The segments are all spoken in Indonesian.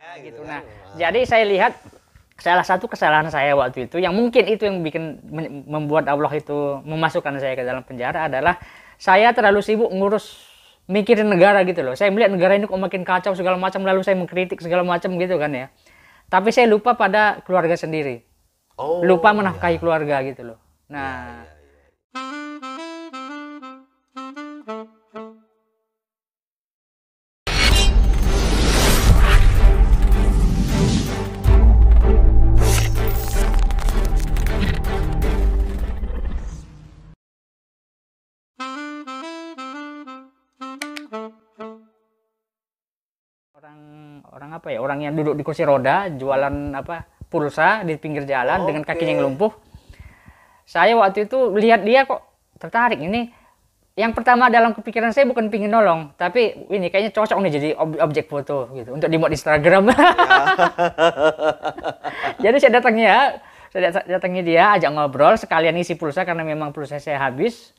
ya, gitu nah kan. jadi saya lihat salah satu kesalahan saya waktu itu yang mungkin itu yang bikin membuat Allah itu memasukkan saya ke dalam penjara adalah saya terlalu sibuk ngurus mikirin negara gitu loh saya melihat negara ini kok makin kacau segala macam lalu saya mengkritik segala macam gitu kan ya tapi saya lupa pada keluarga sendiri oh, lupa menafkahi ya. keluarga gitu loh nah ya, ya. apa ya orang yang duduk di kursi roda jualan apa pulsa di pinggir jalan okay. dengan kakinya yang lumpuh saya waktu itu lihat dia kok tertarik ini yang pertama dalam kepikiran saya bukan pingin nolong tapi ini kayaknya cocok nih jadi ob objek foto gitu untuk dimuat di Instagram ya. jadi saya datangnya saya datangi dia ajak ngobrol sekalian isi pulsa karena memang pulsa saya habis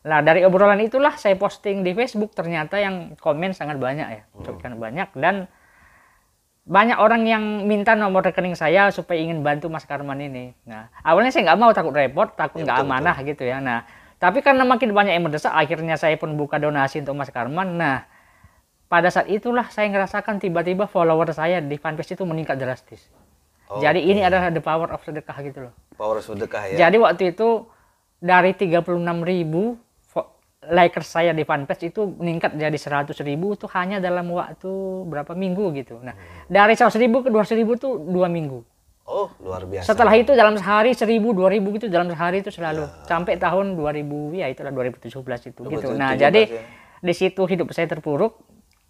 Nah dari obrolan itulah saya posting di Facebook ternyata yang komen sangat banyak ya, hmm. banyak dan banyak orang yang minta nomor rekening saya supaya ingin bantu Mas Karman ini. Nah, awalnya saya nggak mau takut repot, takut ya, nggak amanah betul. gitu ya. Nah, tapi karena makin banyak yang mendesak, akhirnya saya pun buka donasi untuk Mas Karman. Nah, pada saat itulah saya merasakan tiba-tiba follower saya di fanpage itu meningkat drastis. Oh, Jadi ini adalah the power of sedekah gitu loh. Power sedekah ya. Jadi waktu itu dari 36 ribu likers saya di fanpage itu meningkat jadi 100 ribu itu hanya dalam waktu berapa minggu gitu. Nah hmm. dari 100 ribu ke 200 ribu itu dua minggu. Oh luar biasa. Setelah itu dalam sehari 1000, 2000 gitu dalam sehari itu selalu ya. sampai tahun 2000 ya itulah 2017 itu gitu. Nah jadi ya. di situ hidup saya terpuruk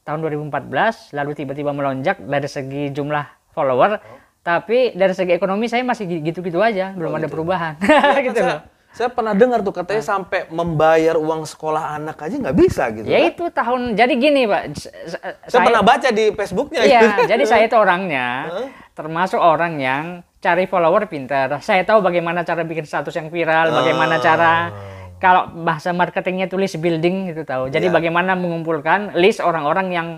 tahun 2014 lalu tiba-tiba melonjak dari segi jumlah follower. Oh. Tapi dari segi ekonomi saya masih gitu-gitu aja, belum oh, ada gitu ya. perubahan. Ya, gitu loh. Saya pernah dengar tuh katanya ah. sampai membayar uang sekolah anak aja nggak bisa gitu. Ya kan? itu tahun jadi gini pak. Saya, saya pernah baca di Facebooknya. Iya, gitu. jadi saya itu orangnya termasuk orang yang cari follower pintar. Saya tahu bagaimana cara bikin status yang viral, bagaimana ah. cara kalau bahasa marketingnya tulis building gitu tahu. Jadi ya. bagaimana mengumpulkan list orang-orang yang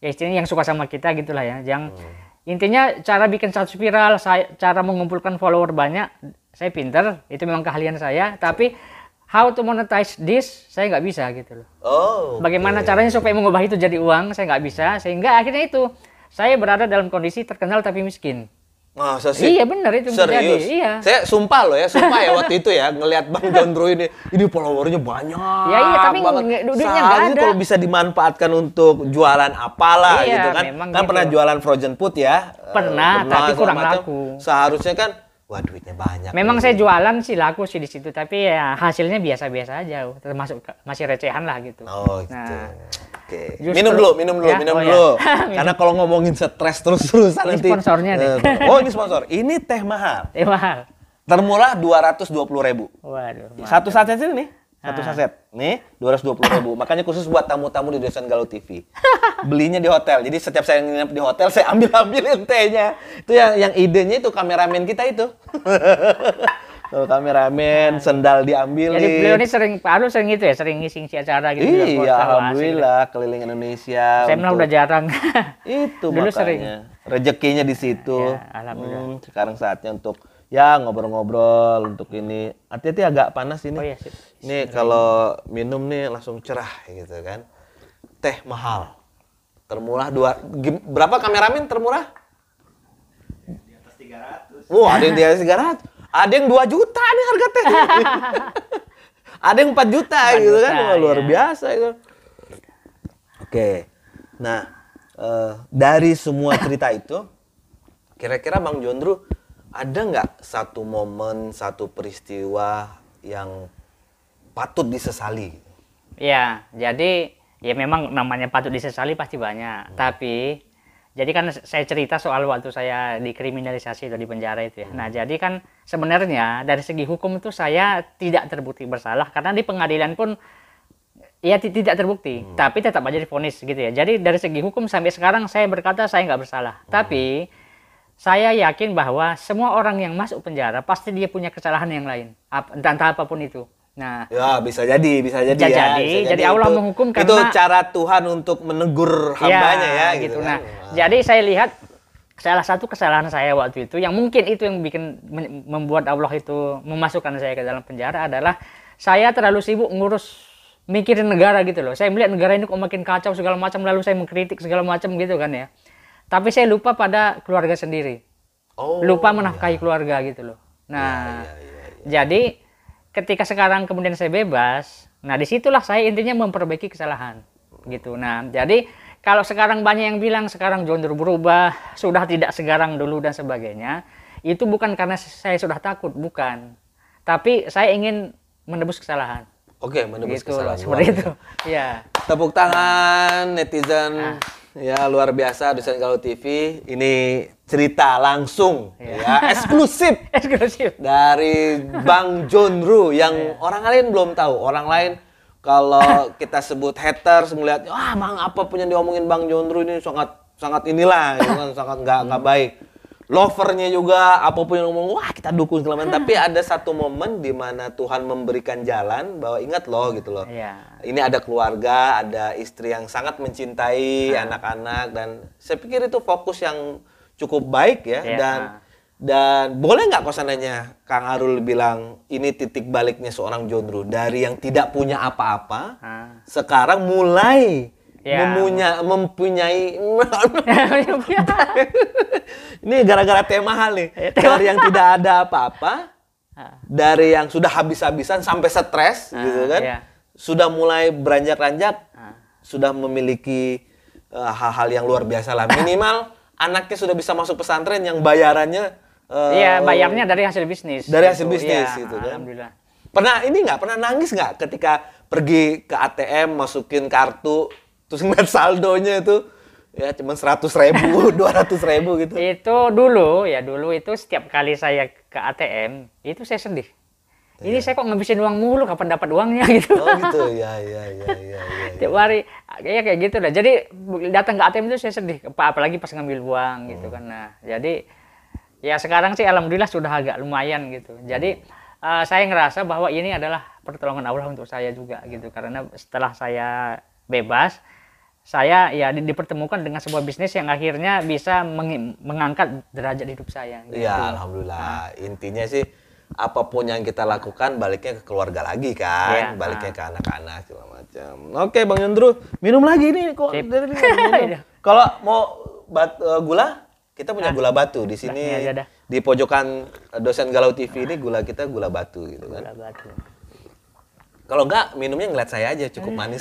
ya istilahnya yang suka sama kita gitulah ya. Yang hmm. intinya cara bikin status viral, saya, cara mengumpulkan follower banyak saya pinter itu memang keahlian saya tapi how to monetize this saya nggak bisa gitu loh oh okay. bagaimana caranya supaya mengubah itu jadi uang saya nggak bisa sehingga akhirnya itu saya berada dalam kondisi terkenal tapi miskin Masa sih? Iya benar itu Serius? Jadi, iya. Saya sumpah loh ya, sumpah ya waktu itu ya ngelihat Bang Gondro ini, ini followernya banyak. Ya iya, tapi banget. duitnya enggak ada. kalau bisa dimanfaatkan untuk jualan apalah iya, gitu kan. Kan gitu. pernah jualan frozen food ya? Eh, pernah, pernah tapi kurang laku. Seharusnya kan wah duitnya banyak. Memang ya. saya jualan sih laku sih di situ, tapi ya hasilnya biasa-biasa aja, termasuk masih recehan lah gitu. Oh nah, gitu. Nah, Oke. Okay. Minum dulu, minum dulu, ya? minum oh, ya. dulu. Ya. Karena kalau ngomongin stres terus-terusan nanti. Sponsornya nih. Eh, oh ini sponsor. Ini teh mahal. Teh mahal. Termurah dua ratus dua puluh ribu. Waduh. Satu sih ini satu ah. saset. Nih, dua dua ratus puluh ribu. Makanya khusus buat tamu-tamu di desa Galau TV. Belinya di hotel. Jadi setiap saya nginep di hotel, saya ambil-ambilin tehnya. Itu yang, yang idenya itu kameramen kita itu. Tuh, kameramen, ah. sendal diambil. Jadi beliau ini sering, Pak anu sering itu ya, sering ngising ngisi acara gitu. Iya, alhamdulillah gitu. keliling Indonesia. Saya untuk... udah jarang. itu Dulu makanya. Sering. Rezekinya di iya, situ. Ya, alhamdulillah. Hmm, sekarang saatnya untuk ya ngobrol-ngobrol untuk ini. Hati-hati agak panas ini. Oh, iya, sip. Nih kalau minum nih langsung cerah gitu kan. Teh mahal. Termurah dua berapa kameramen termurah? Di atas 300. Wah, oh, ada yang di atas 300. Ada yang 2 juta nih harga teh. ada yang 4 juta 4 gitu juta, kan. Wah, luar ya. biasa itu. Oke. Nah, uh, dari semua cerita itu kira-kira Bang Jondru ada nggak satu momen satu peristiwa yang patut disesali ya jadi ya memang namanya patut disesali pasti banyak hmm. tapi jadi kan saya cerita soal waktu saya dikriminalisasi atau di penjara itu ya. Hmm. Nah jadi kan sebenarnya dari segi hukum itu saya tidak terbukti bersalah karena di pengadilan pun ya tidak terbukti, hmm. tapi tetap aja difonis gitu ya. Jadi dari segi hukum sampai sekarang saya berkata saya nggak bersalah, hmm. tapi saya yakin bahwa semua orang yang masuk penjara pasti dia punya kesalahan yang lain, dan tak apapun itu. Nah, ya bisa jadi, bisa jadi, bisa ya, jadi. Bisa jadi, Allah itu, menghukum karena itu cara Tuhan untuk menegur iya, hambanya ya, ya gitu. gitu. Ya. Nah, jadi saya lihat salah satu kesalahan saya waktu itu yang mungkin itu yang bikin membuat Allah itu memasukkan saya ke dalam penjara adalah saya terlalu sibuk ngurus mikirin negara gitu loh. Saya melihat negara ini kok makin kacau segala macam lalu saya mengkritik segala macam gitu kan ya tapi saya lupa pada keluarga sendiri oh, lupa iya. menafkahi ya. keluarga gitu loh nah ya, ya, ya, ya. jadi ketika sekarang kemudian saya bebas nah disitulah saya intinya memperbaiki kesalahan gitu nah jadi kalau sekarang banyak yang bilang sekarang jondro berubah sudah tidak segarang dulu dan sebagainya itu bukan karena saya sudah takut bukan tapi saya ingin menebus kesalahan oke menebus gitu, kesalahan seperti itu ya tepuk tangan netizen nah. Ya luar biasa dosen kalau TV ini cerita langsung ya, ya eksklusif eksklusif dari Bang John Ru yang ya. orang lain belum tahu orang lain kalau kita sebut haters melihat wah bang apa punya diomongin Bang John Ru ini sangat sangat inilah ya sangat nggak nggak hmm. baik lovernya juga apapun yang ngomong wah kita dukung selama hmm. tapi ada satu momen di mana Tuhan memberikan jalan bahwa ingat loh gitu loh yeah. ini ada keluarga ada istri yang sangat mencintai hmm. anak-anak dan saya pikir itu fokus yang cukup baik ya yeah. dan dan boleh nggak kau sananya Kang Arul bilang ini titik baliknya seorang John dari yang tidak punya apa-apa ah. sekarang mulai ya. memunya mempunyai ini gara-gara tema hal nih ya, tema. dari yang tidak ada apa-apa dari yang sudah habis-habisan sampai stres nah, gitu kan ya. sudah mulai beranjak-ranjak nah. sudah memiliki eh, hal-hal uh, yang luar biasa lah minimal anaknya sudah bisa masuk pesantren yang bayarannya uh, bayarnya dari hasil bisnis dari hasil gitu. bisnis ya, gitu kan alhamdulillah pernah ini nggak pernah nangis nggak ketika pergi ke ATM masukin kartu terus ngeliat saldonya itu ya cuma seratus ribu dua ratus ribu gitu itu dulu ya dulu itu setiap kali saya ke ATM itu saya sedih ini iya. saya kok ngabisin uang mulu kapan dapat uangnya gitu oh gitu iya, iya, ya ya ya ya, ya, tiap hari kayaknya kayak gitu lah jadi datang ke ATM itu saya sedih apalagi pas ngambil uang gitu hmm. kan nah jadi ya sekarang sih alhamdulillah sudah agak lumayan gitu jadi uh, saya ngerasa bahwa ini adalah pertolongan Allah untuk saya juga gitu karena setelah saya bebas saya ya di, dipertemukan dengan sebuah bisnis yang akhirnya bisa meng, mengangkat derajat hidup saya. Gitu. Iya, Ya alhamdulillah. Nah. Intinya sih apapun yang kita lakukan baliknya ke keluarga lagi kan, ya, baliknya nah. ke anak-anak segala macam. Oke, Bang Yondru, minum lagi nih kok iya. Kalau mau bat, uh, gula, kita punya nah. gula batu di sini. Nah, ya, ya, di pojokan eh, dosen Galau TV ini gula kita gula batu gitu kan. Gula batu. Kalau enggak minumnya ngeliat saya aja cukup eh. manis.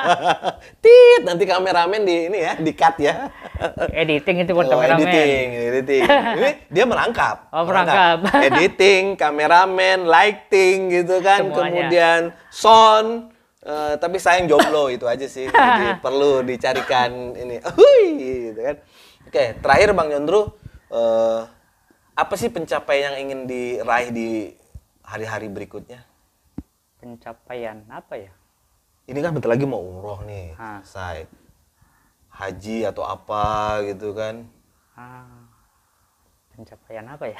Tit nanti kameramen di ini ya di cut ya. Editing itu buat oh, kameramen. Editing, editing. Ini dia merangkap. Oh merangkap. merangkap. editing, kameramen, lighting gitu kan, Semuanya. kemudian sound. Uh, tapi sayang jomblo itu aja sih. Jadi perlu dicarikan ini. Hui, gitu kan. Oke, terakhir Bang Yondru, uh, apa sih pencapaian yang ingin diraih di hari-hari berikutnya? pencapaian apa ya? Ini kan bentar lagi mau umroh nih, ha. say haji atau apa gitu kan? Ha. pencapaian apa ya?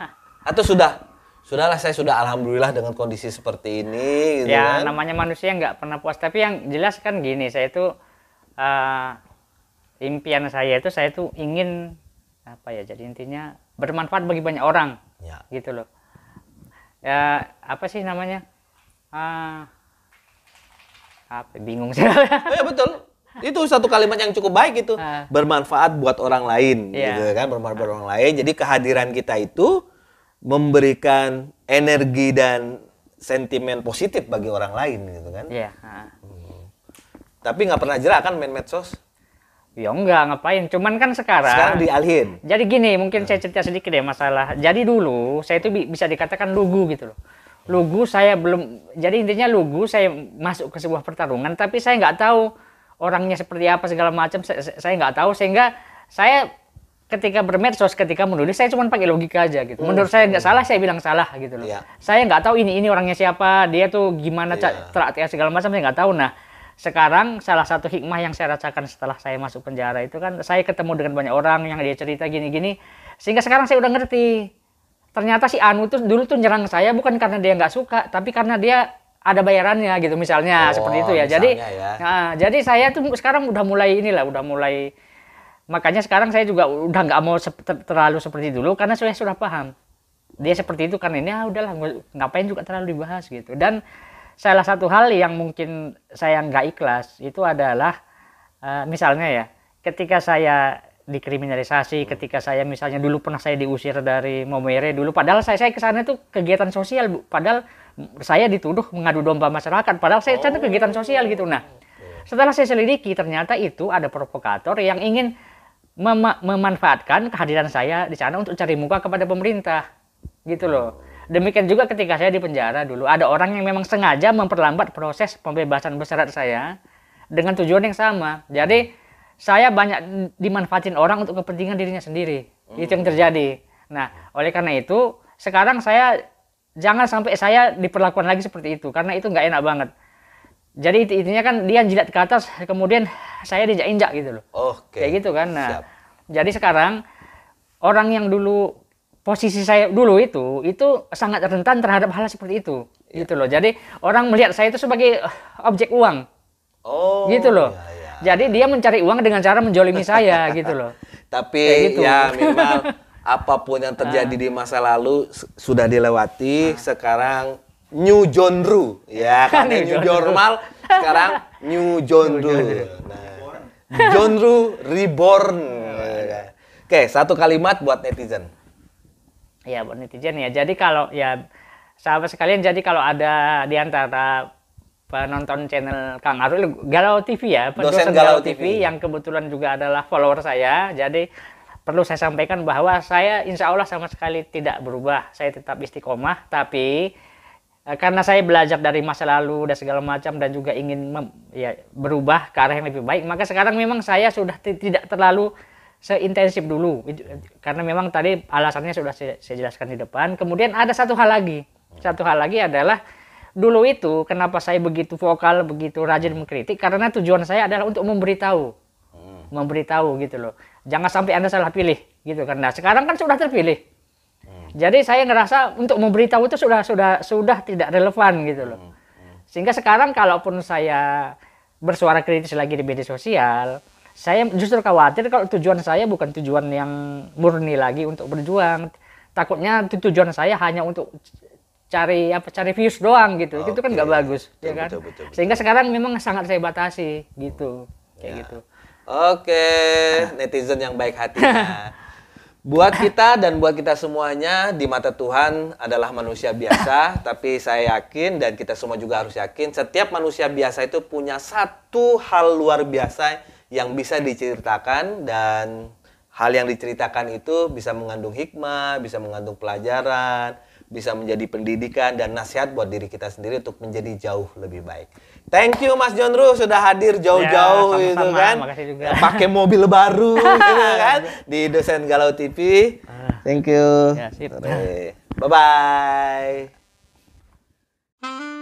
atau sudah sudahlah saya sudah alhamdulillah dengan kondisi seperti ini gitu ya kan? namanya manusia nggak pernah puas tapi yang jelas kan gini saya itu uh, eh, impian saya itu saya itu ingin apa ya jadi intinya bermanfaat bagi banyak orang ya. gitu loh ya apa sih namanya ah apa bingung sih. Oh ya betul. Itu satu kalimat yang cukup baik itu. Ah. Bermanfaat buat orang lain yeah. gitu kan, bermanfaat buat orang lain. Jadi kehadiran kita itu memberikan energi dan sentimen positif bagi orang lain gitu kan. Iya. Yeah. Hmm. Tapi nggak pernah jerah kan main medsos? Ya enggak, ngapain. Cuman kan sekarang... Sekarang dialihin. Jadi gini, mungkin hmm. saya cerita sedikit ya masalah. Jadi dulu, saya itu bisa dikatakan lugu gitu loh lugu saya belum jadi intinya lugu saya masuk ke sebuah pertarungan tapi saya nggak tahu orangnya seperti apa segala macam saya nggak tahu sehingga saya ketika bermedsos ketika menulis saya cuma pakai logika aja gitu hmm. menurut saya nggak salah saya bilang salah gitu loh yeah. saya nggak tahu ini ini orangnya siapa dia tuh gimana yeah. cara iya. segala macam saya nggak tahu nah sekarang salah satu hikmah yang saya rasakan setelah saya masuk penjara itu kan saya ketemu dengan banyak orang yang dia cerita gini-gini sehingga sekarang saya udah ngerti ternyata si Anu tuh dulu tuh nyerang saya bukan karena dia nggak suka, tapi karena dia ada bayarannya gitu misalnya oh, seperti itu ya. Jadi ya. Nah, jadi saya tuh sekarang udah mulai inilah, udah mulai makanya sekarang saya juga udah nggak mau terlalu seperti dulu karena saya sudah paham dia seperti itu karena ini ah udahlah ngapain juga terlalu dibahas gitu dan salah satu hal yang mungkin saya nggak ikhlas itu adalah uh, misalnya ya ketika saya dikriminalisasi hmm. ketika saya misalnya dulu pernah saya diusir dari Momere dulu padahal saya saya ke sana itu kegiatan sosial Bu padahal saya dituduh mengadu domba masyarakat padahal saya sana oh. kegiatan sosial gitu nah setelah saya selidiki ternyata itu ada provokator yang ingin mem memanfaatkan kehadiran saya di sana untuk cari muka kepada pemerintah gitu loh oh. demikian juga ketika saya di penjara dulu ada orang yang memang sengaja memperlambat proses pembebasan bersyarat saya dengan tujuan yang sama jadi saya banyak dimanfaatin orang untuk kepentingan dirinya sendiri. Hmm. Itu yang terjadi. Nah, oleh karena itu sekarang saya jangan sampai saya diperlakukan lagi seperti itu karena itu nggak enak banget. Jadi itu intinya kan dia jilat ke atas kemudian saya diinjak-injak gitu loh. Oke. Okay. Kayak gitu kan. Nah, Siap. jadi sekarang orang yang dulu posisi saya dulu itu itu sangat rentan terhadap hal seperti itu. Yeah. Gitu loh. Jadi orang melihat saya itu sebagai eh, objek uang. Oh. Gitu loh. Yeah. Jadi dia mencari uang dengan cara menjolimi saya gitu loh. Tapi gitu. ya minimal apapun yang terjadi di masa lalu sudah dilewati, ah. sekarang new genre ya kan new, normal sekarang new genre. Nah, genre reborn. Ya. Oke, satu kalimat buat netizen. Ya buat netizen ya. Jadi kalau ya sahabat sekalian jadi kalau ada di antara penonton channel Kang Arul Galau TV ya, dosen, dosen Galau, TV, TV yang kebetulan juga adalah follower saya. Jadi perlu saya sampaikan bahwa saya insya Allah sama sekali tidak berubah. Saya tetap istiqomah, tapi eh, karena saya belajar dari masa lalu dan segala macam dan juga ingin mem, ya, berubah ke arah yang lebih baik, maka sekarang memang saya sudah tidak terlalu seintensif dulu karena memang tadi alasannya sudah saya jelaskan di depan. Kemudian ada satu hal lagi, satu hal lagi adalah dulu itu kenapa saya begitu vokal, begitu rajin mengkritik karena tujuan saya adalah untuk memberitahu. Hmm. Memberitahu gitu loh. Jangan sampai Anda salah pilih gitu karena sekarang kan sudah terpilih. Hmm. Jadi saya ngerasa untuk memberitahu itu sudah sudah sudah tidak relevan gitu loh. Hmm. Hmm. Sehingga sekarang kalaupun saya bersuara kritis lagi di media sosial, saya justru khawatir kalau tujuan saya bukan tujuan yang murni lagi untuk berjuang. Takutnya tujuan saya hanya untuk cari apa cari views doang gitu. Okay. Itu kan nggak bagus, ya betul, ya kan? Betul, betul, betul. Sehingga sekarang memang sangat saya batasi gitu. Kayak ya. gitu. Oke, okay. Nah. netizen yang baik hatinya. buat kita dan buat kita semuanya di mata Tuhan adalah manusia biasa, tapi saya yakin dan kita semua juga harus yakin setiap manusia biasa itu punya satu hal luar biasa yang bisa diceritakan dan hal yang diceritakan itu bisa mengandung hikmah, bisa mengandung pelajaran, bisa menjadi pendidikan dan nasihat buat diri kita sendiri untuk menjadi jauh lebih baik. Thank you Mas Jonru sudah hadir ya, jauh-jauh ya, gitu kan. juga. Ya, pakai mobil baru gitu kan di Dosen Galau TV. Ah. Thank you. Ya, sip. Bye bye.